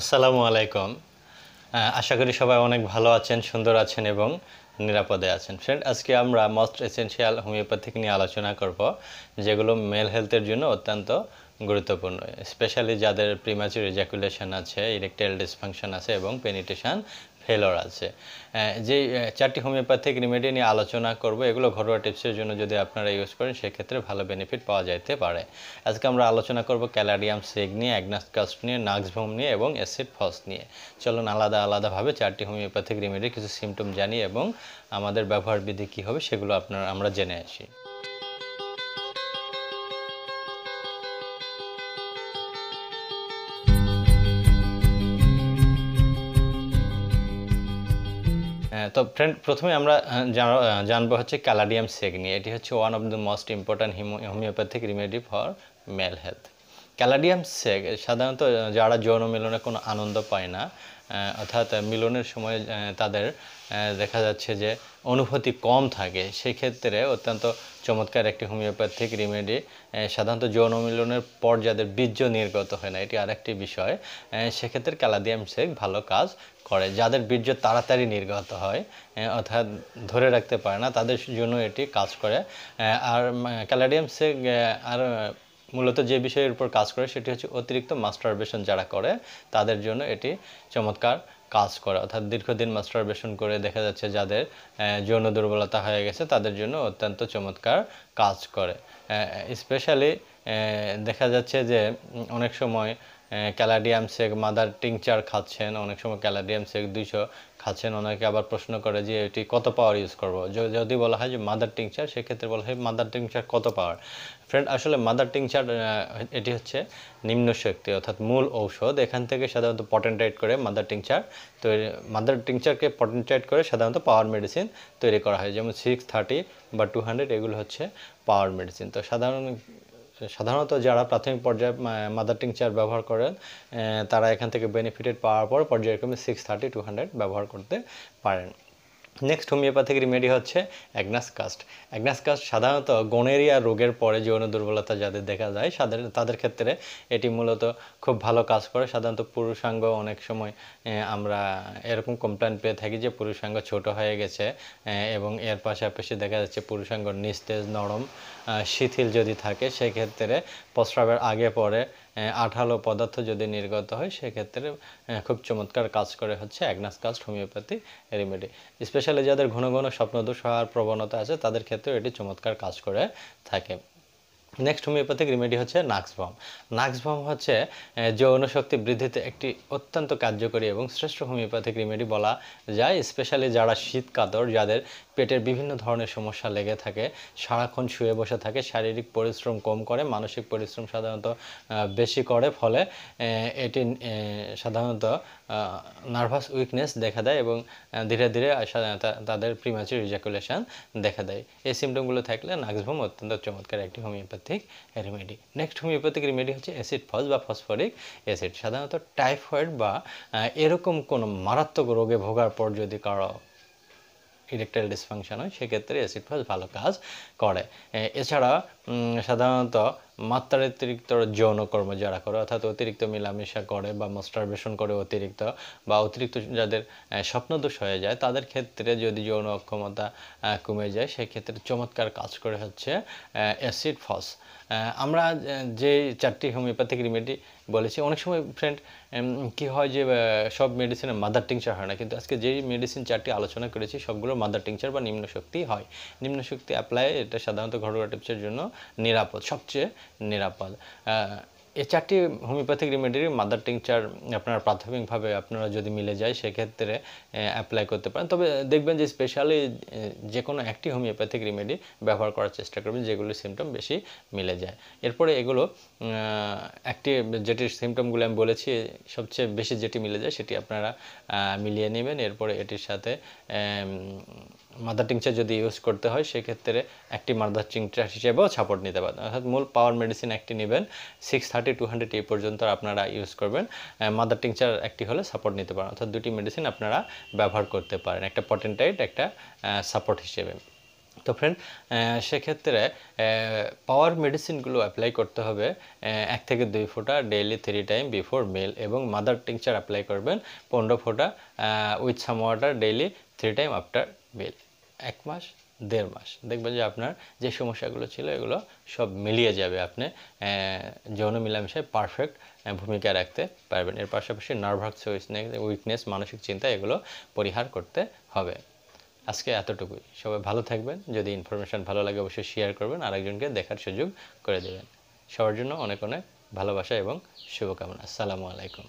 আসসালামু আলাইকুম আশা করি সবাই অনেক ভালো আছেন সুন্দর আছেন এবং নিরাপদে আছেন ফ্রেন্ড আজকে আমরা মস্ট এসেন্সিয়াল হোমিওপ্যাথিক নিয়ে আলোচনা করব যেগুলো মেল হেলথের জন্য অত্যন্ত গুরুত্বপূর্ণ স্পেশালি যাদের প্রিমাচুর ইজাকুলেশন আছে ইরেকটাইল ডিসফাংশন আছে এবং পেনিটেশন ফেলর আছে যে চারটি হোমিওপ্যাথিক রেমেডি নিয়ে আলোচনা করব এগুলো ঘরোয়া টিপসের জন্য যদি আপনারা ইউজ করেন সেক্ষেত্রে ভালো বেনিফিট পাওয়া যাইতে পারে আজকে আমরা আলোচনা করব ক্যালাডিয়াম সেগ নিয়ে অ্যাগনাসকাস্ট নিয়ে নাক্সভোম নিয়ে এবং অ্যাসিড ফস নিয়ে চলুন আলাদা আলাদাভাবে চারটি হোমিওপ্যাথিক রেমেডির কিছু সিমটম জানি এবং আমাদের ব্যবহার বিধি কী হবে সেগুলো আপনারা আমরা জেনে আসি হ্যাঁ, তো ফ্রেন্ড প্রথমে আমরা জানবো হচ্ছে ক্যালাডিয়াম সেগনি এটি হচ্ছে one of the most important homeopathic remedy for male health caladium সেক সাধারণত যারা যৌন মিলনে কোনো আনন্দ পায় না অর্থাৎ মিলনের সময় তাদের দেখা যাচ্ছে যে অনুভূতি কম থাকে সেক্ষেত্রে অত্যন্ত চমৎকার একটি হোমিওপ্যাথিক রিমেডি সাধারণত যৌন মিলনের পর যাদের বীর্য নির্গত হয় না এটি আরেকটি বিষয় সেক্ষেত্রে ক্যালাদিয়াম সেক ভালো কাজ করে যাদের বীর্য তাড়াতাড়ি নির্গত হয় অর্থাৎ ধরে রাখতে পারে না তাদের জন্য এটি কাজ করে আর ক্যালাডিয়াম সেক আর মূলত যে বিষয়ের উপর কাজ করে সেটি হচ্ছে অতিরিক্ত মাস্টারবেশন যারা করে তাদের জন্য এটি চমৎকার কাজ করা অর্থাৎ দীর্ঘদিন মাস্টারবেশন করে দেখা যাচ্ছে যাদের যৌন দুর্বলতা হয়ে গেছে তাদের জন্য অত্যন্ত চমৎকার কাজ করে স্পেশালি দেখা যাচ্ছে যে অনেক সময় ক্যালাডিয়াম শেক মাদার টিংচার খাচ্ছেন অনেক সময় ক্যালাডিয়াম শেক দুইশো খাচ্ছেন অনেকে আবার প্রশ্ন করে যে এটি কত পাওয়ার ইউজ করব যদি বলা হয় যে মাদার টিংচার সেক্ষেত্রে বলা হয় মাদার টিংচার কত পাওয়ার ফ্রেন্ড আসলে মাদার টিংচার এটি হচ্ছে নিম্ন শক্তি অর্থাৎ মূল ঔষধ এখান থেকে সাধারণত পটেন্টাইট করে মাদার টিংচার তৈরি মাদার টিংচারকে পটেন্টাইট করে সাধারণত পাওয়ার মেডিসিন তৈরি করা হয় যেমন সিক্স থার্টি বা টু হান্ড্রেড এগুলো হচ্ছে পাওয়ার মেডিসিন তো সাধারণ সাধারণত যারা প্রাথমিক পর্যায়ে মাদার টিংচার ব্যবহার করেন তারা এখান থেকে বেনিফিটেড পাওয়ার পর পর্যায়ক্রমে সিক্স থার্টি টু হান্ড্রেড ব্যবহার করতে পারেন নেক্সট হোমিওপ্যাথিক রিমেডি হচ্ছে অ্যাগনাস কাস্ট অ্যাগনাস কাস্ট সাধারণত গনেরিয়া রোগের পরে যৌন দুর্বলতা যাদের দেখা যায় সাদের তাদের ক্ষেত্রে এটি মূলত খুব ভালো কাজ করে সাধারণত পুরুষাঙ্গ অনেক সময় আমরা এরকম কমপ্লেন পেয়ে থাকি যে পুরুষাঙ্গ ছোট হয়ে গেছে এবং এর পাশাপাশি দেখা যাচ্ছে পুরুষাঙ্গ নিস্তেজ নরম শিথিল যদি থাকে সেক্ষেত্রে প্রস্রাবের আগে পরে আঠালো পদার্থ যদি নির্গত হয় সেক্ষেত্রে খুব চমৎকার কাজ করে হচ্ছে agnus cast homeopathy remedy specially যাদের ঘন ঘন স্বপ্নদোষ হওয়ার প্রবণতা আছে তাদের ক্ষেত্রেও এটি চমৎকার কাজ করে থাকে নেক্সট হোমিওপ্যাথিক রেমেডি হচ্ছে নাক্সভম নাক্সভম হচ্ছে যৌন শক্তি বৃদ্ধিতে একটি অত্যন্ত কার্যকরী এবং শ্রেষ্ঠ হোমিওপ্যাথিক রেমেডি বলা যায় স্পেশালি যারা শীত কাতর যাদের পেটের বিভিন্ন ধরনের সমস্যা লেগে থাকে সারাক্ষণ শুয়ে বসে থাকে শারীরিক পরিশ্রম কম করে মানসিক পরিশ্রম সাধারণত বেশি করে ফলে এটি সাধারণত নার্ভাস উইকনেস দেখা দেয় এবং ধীরে ধীরে তাদের প্রিমাচি রিজাকুলেশান দেখা দেয় এই সিমটমগুলো থাকলে নাক্সভম অত্যন্ত চমৎকার একটি homeopathy homeopathic remedy next homeopathic remedy হচ্ছে অ্যাসিড ফস বা ফসফরিক অ্যাসিড সাধারণত টাইফয়েড বা এরকম কোনো মারাত্মক রোগে ভোগার পর যদি কারো ইলেকট্রাল ডিসফাংশন হয় সেক্ষেত্রে অ্যাসিড ফস ভালো কাজ করে এছাড়া সাধারণত মাত্রাতিরিক্ত যৌন কর্ম যারা করে অর্থাৎ অতিরিক্ত মেলামেশা করে বা মাস্টারবেশন করে অতিরিক্ত বা অতিরিক্ত যাদের স্বপ্নদোষ হয়ে যায় তাদের ক্ষেত্রে যদি যৌন অক্ষমতা কমে যায় সেক্ষেত্রে চমৎকার কাজ করে হচ্ছে অ্যাসিড ফস আমরা যে চারটি হোমিওপ্যাথিক রেমেডি বলেছি অনেক সময় ফ্রেন্ড কি হয় যে সব মেডিসিনের মাদার টিংচার হয় না কিন্তু আজকে যে মেডিসিন চারটি আলোচনা করেছি সবগুলো মাদার টিংচার বা নিম্ন শক্তি হয় নিম্ন শক্তি অ্যাপ্লাই এটা সাধারণত ঘরোয়া টিপসের জন্য নিরাপদ সবচেয়ে নিরাপদ এই চারটি হোমিওপ্যাথিক রেমেডির মাদার টিংচার আপনার প্রাথমিকভাবে আপনারা যদি মিলে যায় সেক্ষেত্রে অ্যাপ্লাই করতে পারেন তবে দেখবেন যে স্পেশালি যে কোনো একটি হোমিওপ্যাথিক রেমেডি ব্যবহার করার চেষ্টা করবেন যেগুলো সিমটম বেশি মিলে যায় এরপরে এগুলো একটি যেটি সিমটমগুলো আমি বলেছি সবচেয়ে বেশি যেটি মিলে যায় সেটি আপনারা মিলিয়ে নেবেন এরপরে এটির সাথে মাদার টিংচার যদি ইউজ করতে হয় সেক্ষেত্রে একটি মাদার টিংচার হিসেবেও সাপোর্ট নিতে পারেন অর্থাৎ মূল পাওয়ার মেডিসিন একটি নেবেন সিক্স থার্টি টু হান্ড্রেড এই পর্যন্ত আপনারা ইউজ করবেন মাদার টিংচার একটি হলে সাপোর্ট নিতে পারেন অর্থাৎ দুটি মেডিসিন আপনারা ব্যবহার করতে পারেন একটা পটেন্টাইট একটা সাপোর্ট হিসেবে তো ফ্রেন্ড সেক্ষেত্রে পাওয়ার মেডিসিনগুলো অ্যাপ্লাই করতে হবে এক থেকে দুই ফোঁটা daily three time before meal এবং মাদার টিংচার অ্যাপ্লাই করবেন পনেরো ফোঁটা with some water daily three time after meal এক মাস দেড় মাস দেখবেন যে আপনার যে সমস্যাগুলো ছিল এগুলো সব মিলিয়ে যাবে আপনি যৌন মিলামিশায় পারফেক্ট ভূমিকা রাখতে পারবেন এর পাশাপাশি নার্ভাস উইকনেস মানসিক চিন্তা এগুলো পরিহার করতে হবে আজকে এতটুকুই সবাই ভালো থাকবেন যদি ইনফরমেশান ভালো লাগে অবশ্যই শেয়ার করবেন আরেকজনকে দেখার সুযোগ করে দেবেন সবার জন্য অনেক অনেক ভালোবাসা এবং শুভকামনা আসসালামু আলাইকুম